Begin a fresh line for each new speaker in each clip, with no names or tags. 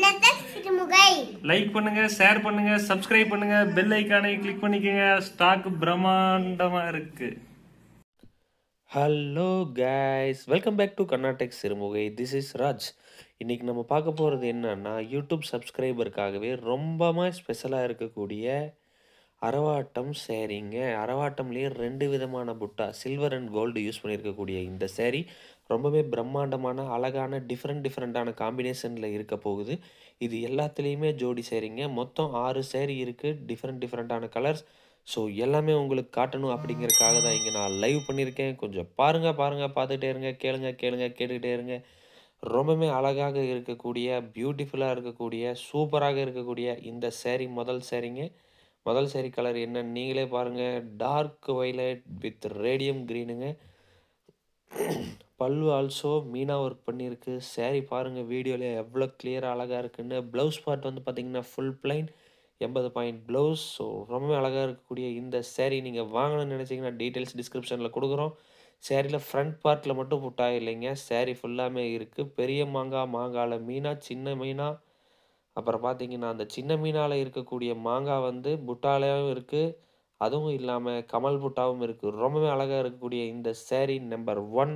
like பண்ணுங்க share பண்ணுங்க subscribe பண்ணுங்க பெல் ஐக்கானை கிளிக் பண்ணிக்கங்க ஸ்டாக் பிரம்மாண்டமா இருக்கு hello guys welcome back to Karnatak Sirumugai this is Raj இன்றைக்கி நம்ம பார்க்க போகிறது என்னன்னா யூடியூப் சப்ஸ்கிரைபருக்காகவே ரொம்பமாக ஸ்பெஷலாக இருக்கக்கூடிய அரவாட்டம் சேரீங்க அரவாட்டம்லேயே ரெண்டு விதமான புட்டா சில்வர் அண்ட் கோல்டு யூஸ் பண்ணியிருக்கக்கூடிய இந்த சேரி ரொம்பவே பிரம்மாண்டமான அழகான டிஃப்ரெண்ட் டிஃப்ரெண்ட்டான காம்பினேஷனில் இருக்க போகுது இது எல்லாத்துலேயுமே ஜோடி சேரீங்க மொத்தம் ஆறு சேரீ இருக்குது டிஃப்ரெண்ட் டிஃப்ரெண்ட்டான கலர்ஸ் ஸோ எல்லாமே உங்களுக்கு காட்டணும் அப்படிங்கிறக்காக தான் இங்கே நான் லைவ் பண்ணியிருக்கேன் கொஞ்சம் பாருங்கள் பாருங்கள் பார்த்துட்டே இருங்க கேளுங்க கேளுங்க கேட்டுக்கிட்டே இருங்க ரொம்பவுமே அழகாக இருக்கக்கூடிய பியூட்டிஃபுல்லாக இருக்கக்கூடிய சூப்பராக இருக்கக்கூடிய இந்த சேரீ முதல் சேரீங்க முதல் சரி கலர் என்னன்னு நீங்களே பாருங்கள் டார்க் வைலட் வித் ரேடியம் க்ரீனுங்க பல்லு ஆல்சோ மீனாக ஒர்க் பண்ணியிருக்கு சேரீ பாருங்கள் வீடியோவில் எவ்வளோ கிளியராக அழகாக இருக்குன்னு ப்ளவுஸ் பார்ட் வந்து பார்த்திங்கன்னா ஃபுல் பிளைன் எண்பது பாயிண்ட் ப்ளவுஸ் ஸோ ரொம்ப அழகாக இருக்கக்கூடிய இந்த சேரீ நீங்கள் வாங்கணும்னு நினச்சிங்கன்னா டீட்டெயில்ஸ் டிஸ்கிரிப்ஷனில் கொடுக்குறோம் சேரீயில் ஃப்ரண்ட் பார்ட்டில் மட்டும் புட்டா இல்லைங்க சேரீ ஃபுல்லாமே இருக்குது பெரிய மாங்காய் மாங்காயில் மீனாக சின்ன மீனாக அப்புறம் பார்த்தீங்கன்னா அந்த சின்ன மீனால் இருக்கக்கூடிய மாங்காய் வந்து புட்டாலையாகவும் இருக்குது அதுவும் இல்லாமல் கமல் புட்டாவும் இருக்குது ரொம்பவே அழகாக இருக்கக்கூடிய இந்த சேரீ நம்பர் ஒன்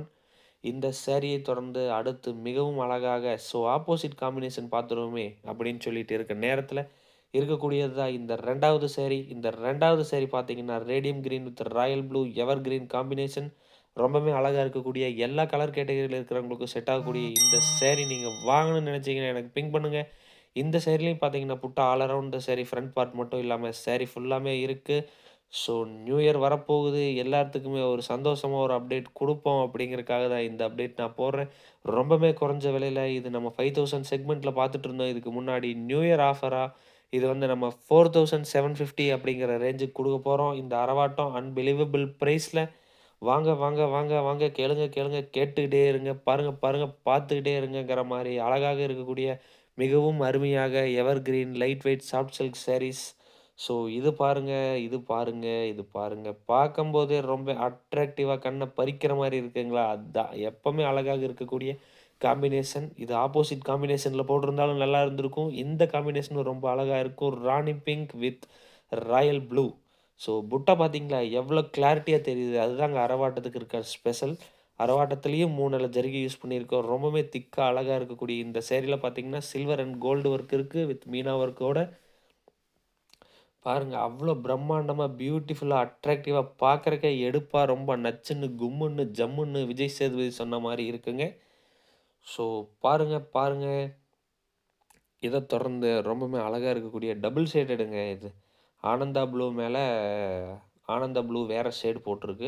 இந்த சேரீயை தொடர்ந்து அடுத்து மிகவும் அழகாக ஸோ ஆப்போசிட் காம்பினேஷன் பார்த்துருவோமே அப்படின்னு சொல்லிட்டு இருக்க நேரத்தில் இருக்கக்கூடியது தான் இந்த ரெண்டாவது சேரீ இந்த ரெண்டாவது சேரீ பார்த்தீங்கன்னா radium green with royal blue evergreen combination ரொம்பவே அழகாக இருக்கக்கூடிய எல்லா கலர் கேட்டகரியில் இருக்கிறவங்களுக்கும் செட் ஆகக்கூடிய இந்த சேரீ நீங்கள் வாங்கணும்னு நினச்சிங்கன்னா எனக்கு பிங்க் பண்ணுங்கள் இந்த சைட்லேயும் பார்த்தீங்கன்னா butta all around the sari front part மட்டும் இல்லாமல் சேரீ ஃபுல்லாமே இருக்குது ஸோ நியூ இயர் வரப்போகுது எல்லாத்துக்குமே ஒரு சந்தோஷமாக ஒரு அப்டேட் கொடுப்போம் அப்படிங்கிறக்காக தான் இந்த அப்டேட் நான் போடுறேன் ரொம்பவே குறைஞ்ச விலையில் இது நம்ம ஃபைவ் தௌசண்ட் செக்மெண்ட்டில் பார்த்துட்டு இருந்தோம் இதுக்கு முன்னாடி நியூ இயர் ஆஃபராக இது வந்து நம்ம ஃபோர் தௌசண்ட் செவன் ஃபிஃப்டி அப்படிங்கிற ரேஞ்சுக்கு கொடுக்க போகிறோம் இந்த அரவாட்டம் அன்பிலீவபிள் ப்ரைஸில் வாங்க வாங்க வாங்க வாங்க கேளுங்க கேளுங்க கேட்டுக்கிட்டே இருங்க பாருங்கள் பாருங்கள் பார்த்துக்கிட்டே இருங்கிற மாதிரி அழகாக இருக்கக்கூடிய மிகவும் அருமையாக evergreen light weight soft silk saris so இது பாருங்கள் இது பாருங்கள் இது பாருங்கள் பார்க்கும்போதே ரொம்ப அட்ராக்டிவாக கண்ணை பறிக்கிற மாதிரி இருக்குங்களா அதுதான் எப்போவுமே அழகாக இருக்கக்கூடிய காம்பினேஷன் இது ஆப்போசிட் காம்பினேஷனில் போட்டிருந்தாலும் நல்லா இருந்திருக்கும் இந்த காம்பினேஷனும் ரொம்ப அழகாக இருக்கும் rani pink with royal blue so butta பார்த்தீங்களா எவ்வளோ கிளாரிட்டியாக தெரியுது அதுதாங்க அறவாட்டத்துக்கு இருக்கிற ஸ்பெஷல் அரவாட்டத்துலேயும் மூணு நல்ல ஜரிகை யூஸ் பண்ணியிருக்கோம் ரொம்பவுமே திக்காக அழகாக இருக்கக்கூடிய இந்த சேரீல பார்த்தீங்கன்னா சில்வர் அண்ட் கோல்டு ஒர்க் இருக்குது வித் மீனா ஒர்க்கோட பாருங்கள் அவ்வளோ பிரம்மாண்டமாக பியூட்டிஃபுல்லாக அட்ராக்டிவாக பார்க்குறக்கே எடுப்பாக ரொம்ப நச்சுன்னு கும்முன்னு ஜம்முன்னு விஜய் சேதுபதி சொன்ன மாதிரி இருக்குங்க ஸோ பாருங்கள் பாருங்கள் இதை தொடர்ந்து ரொம்பவுமே அழகாக இருக்கக்கூடிய டபுள் ஷேடடுங்க இது ஆனந்தா ப்ளூ மேலே ஆனந்தா ப்ளூ வேறு ஷேடு போட்டிருக்கு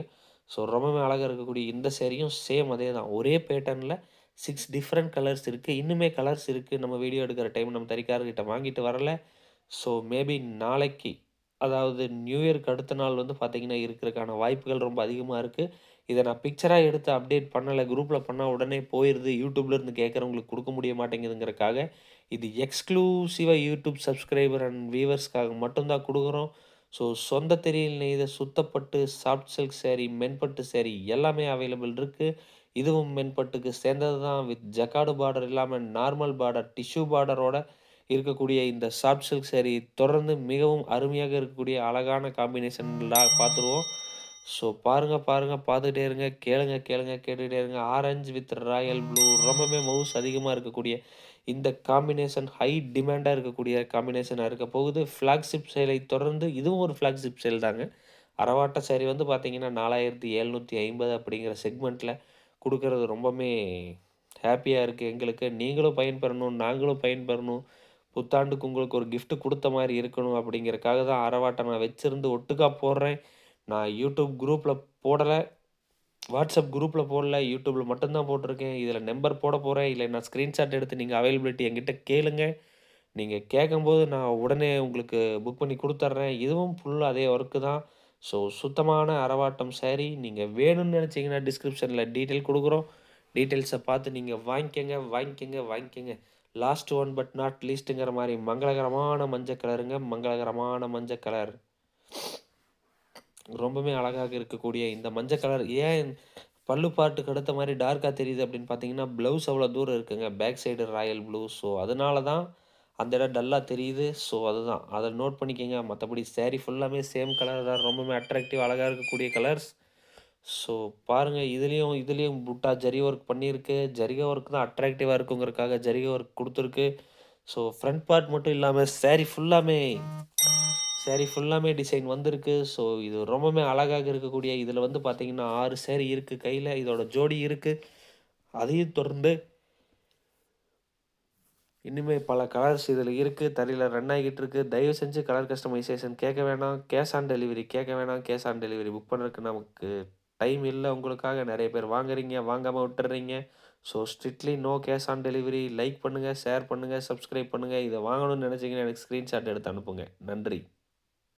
ஸோ ரொம்பவே அழகாக இருக்கக்கூடிய இந்த சேரீயும் சேம் அதே தான் ஒரே பேட்டர்னில் சிக்ஸ் டிஃப்ரெண்ட் கலர்ஸ் இருக்குது இன்னுமே கலர்ஸ் இருக்குது நம்ம வீடியோ எடுக்கிற டைம் நம்ம தறிக்காரர்கிட்ட வாங்கிட்டு வரல ஸோ மேபி நாளைக்கு அதாவது நியூ இயர்க்கு அடுத்த நாள் வந்து பார்த்திங்கன்னா இருக்கிறதுக்கான வாய்ப்புகள் ரொம்ப அதிகமாக இருக்குது இதை நான் பிக்சராக எடுத்து அப்டேட் பண்ணலை குரூப்பில் பண்ணால் உடனே போயிடுது யூடியூப்லேருந்து கேட்குறவங்களுக்கு கொடுக்க முடிய மாட்டேங்குதுங்கிறக்காக இது எக்ஸ்க்ளூசிவாக யூடியூப் சப்ஸ்கிரைபர் அண்ட் வியூவர்ஸ்க்காக மட்டும்தான் கொடுக்குறோம் ஸோ சொந்த தெரியல் நெய்த சுத்தப்பட்டு சாஃப்ட் சில்க் சேரீ மென்பட்டு சேரீ எல்லாமே அவைலபிள் இருக்குது இதுவும் மென்பட்டுக்கு சேர்ந்தது தான் வித் ஜக்காடு பார்டர் இல்லாமல் நார்மல் பார்டர் டிஷ்யூ பார்டரோட இருக்கக்கூடிய இந்த சாஃப்ட் சில்க் சேரீ தொடர்ந்து மிகவும் அருமையாக இருக்கக்கூடிய அழகான காம்பினேஷன்லாம் பார்த்துருவோம் ஸோ பாருங்கள் பாருங்கள் பார்த்துட்டே இருங்க கேளுங்க கேளுங்க கேட்டுகிட்டே இருங்க ஆரஞ்சு வித் ராயல் ப்ளூ ரொம்பவே மவுஸ் அதிகமாக இருக்கக்கூடிய இந்த காம்பினேஷன் ஹை டிமாண்டாக இருக்கக்கூடிய காம்பினேஷனாக இருக்க போகுது ஃப்ளாக்ஷிப் சேலை தொடர்ந்து இதுவும் ஒரு ஃப்ளாக்ஷிப் சேல் தாங்க அரவாட்ட சரி வந்து பார்த்திங்கன்னா நாலாயிரத்தி எழுநூற்றி ஐம்பது அப்படிங்கிற செக்மெண்ட்டில் கொடுக்கறது ரொம்பவுமே ஹாப்பியாக இருக்குது எங்களுக்கு நீங்களும் பயன்பெறணும் நாங்களும் பயன்பெறணும் புத்தாண்டுக்கு உங்களுக்கு ஒரு கிஃப்ட் கொடுத்த மாதிரி இருக்கணும் அப்படிங்கிறக்காக தான் அறவாட்டை நான் வச்சுருந்து ஒட்டுக்கா போடுறேன் நான் யூடியூப் குரூப்பில் போடலை வாட்ஸ்அப் குரூப்பில் போடல யூடியூப்பில் மட்டும்தான் போட்டிருக்கேன் இதில் நம்பர் போட போகிறேன் இல்லை நான் ஸ்க்ரீன்ஷாட் எடுத்து நீங்கள் அவைலபிலிட்டி என்கிட்ட கேளுங்க நீங்கள் கேட்கும்போது நான் உடனே உங்களுக்கு புக் பண்ணி கொடுத்துட்றேன் இதுவும் ஃபுல்லாக அதே ஒர்க்கு தான் ஸோ சுத்தமான அரவாட்டம் சரி நீங்கள் வேணும்னு நினச்சிங்கன்னா டிஸ்கிரிப்ஷனில் டீட்டெயில் கொடுக்குறோம் டீட்டெயில்ஸை பார்த்து நீங்கள் வாங்கிக்கங்க வாங்கிக்கங்க வாங்கிக்கங்க லாஸ்ட் ஒன் பட் நாட் லீஸ்ட்டுங்கிற மாதிரி மங்களகரமான மஞ்சள் கலருங்க மங்களகரமான மஞ்சள் கலர் ரொம்பவே அழகாக இருக்கக்கூடிய இந்த மஞ்சள் கலர் ஏன் பல்லு பாட்டுக்கு அடுத்த மாதிரி டார்க்காக தெரியுது அப்படின்னு பார்த்தீங்கன்னா ப்ளவுஸ் அவ்வளோ தூரம் இருக்குங்க back side royal blue so அதனால தான் அந்த இடம் டல்லாக தெரியுது ஸோ அதுதான் அதை நோட் பண்ணிக்கோங்க மற்றபடி சேரீ ஃபுல்லாமே சேம் கலர் தான் ரொம்பவுமே அட்ராக்டிவ் அழகாக இருக்கக்கூடிய கலர்ஸ் ஸோ பாருங்கள் இதுலேயும் இதுலேயும் புட்டா ஜரி ஒர்க் பண்ணியிருக்கு ஜரிக ஒர்க் தான் அட்ராக்டிவாக இருக்குங்கிறதுக்காக ஜரிக ஒர்க் கொடுத்துருக்கு ஸோ ஃப்ரண்ட் பார்ட் மட்டும் இல்லாமல் சேரீ ஃபுல்லாமே சேரீ ஃபுல்லாமே டிசைன் வந்திருக்கு ஸோ இது ரொம்பவுமே அழகாக இருக்கக்கூடிய இதில் வந்து பார்த்திங்கன்னா ஆறு சேரீ இருக்குது கையில் இதோட ஜோடி இருக்குது அதையும் தொடர்ந்து இன்னுமே பல கலர்ஸ் இதில் இருக்குது தரையில் ரன் ஆகிட்டு இருக்குது தயவு செஞ்சு கலர் கஸ்டமைசேஷன் கேட்க வேணாம் கேஷ் ஆன் டெலிவரி கேட்க வேணாம் கேஷ் ஆன் டெலிவரி புக் பண்ணுறதுக்கு நமக்கு டைம் இல்லை உங்களுக்காக நிறைய பேர் வாங்குறீங்க வாங்காமல் விட்டுறீங்க so strictly no cash on delivery like பண்ணுங்கள் ஷேர் பண்ணுங்கள் சப்ஸ்கிரைப் பண்ணுங்கள் இதை வாங்கணும்னு நினச்சிங்கன்னா எனக்கு ஸ்க்ரீன்ஷாட் எடுத்து அனுப்புங்க நன்றி